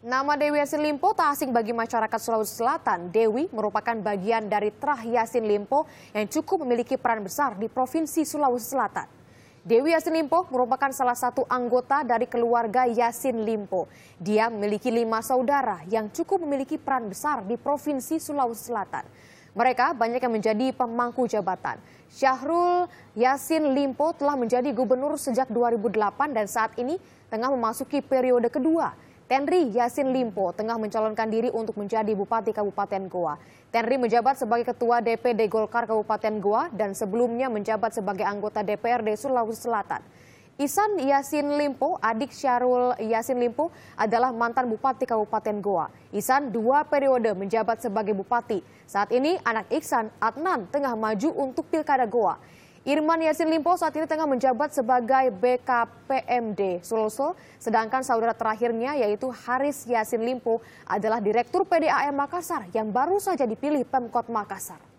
Nama Dewi Yasin Limpo tak asing bagi masyarakat Sulawesi Selatan. Dewi merupakan bagian dari Trah Yasin Limpo yang cukup memiliki peran besar di Provinsi Sulawesi Selatan. Dewi Yasin Limpo merupakan salah satu anggota dari keluarga Yasin Limpo. Dia memiliki lima saudara yang cukup memiliki peran besar di Provinsi Sulawesi Selatan. Mereka banyak yang menjadi pemangku jabatan. Syahrul Yasin Limpo telah menjadi gubernur sejak 2008 dan saat ini tengah memasuki periode kedua. Tenri Yasin Limpo tengah mencalonkan diri untuk menjadi Bupati Kabupaten Goa. Tenri menjabat sebagai Ketua DPD Golkar Kabupaten Goa dan sebelumnya menjabat sebagai anggota DPRD Sulawesi Selatan. Isan Yasin Limpo, adik Syarul Yasin Limpo, adalah mantan Bupati Kabupaten Goa. Isan dua periode menjabat sebagai Bupati. Saat ini anak Iksan, Adnan, tengah maju untuk Pilkada Goa. Irman Yasin Limpo saat ini tengah menjabat sebagai BKPMD Sulsel, sedangkan saudara terakhirnya yaitu Haris Yasin Limpo adalah Direktur PDAM Makassar yang baru saja dipilih Pemkot Makassar.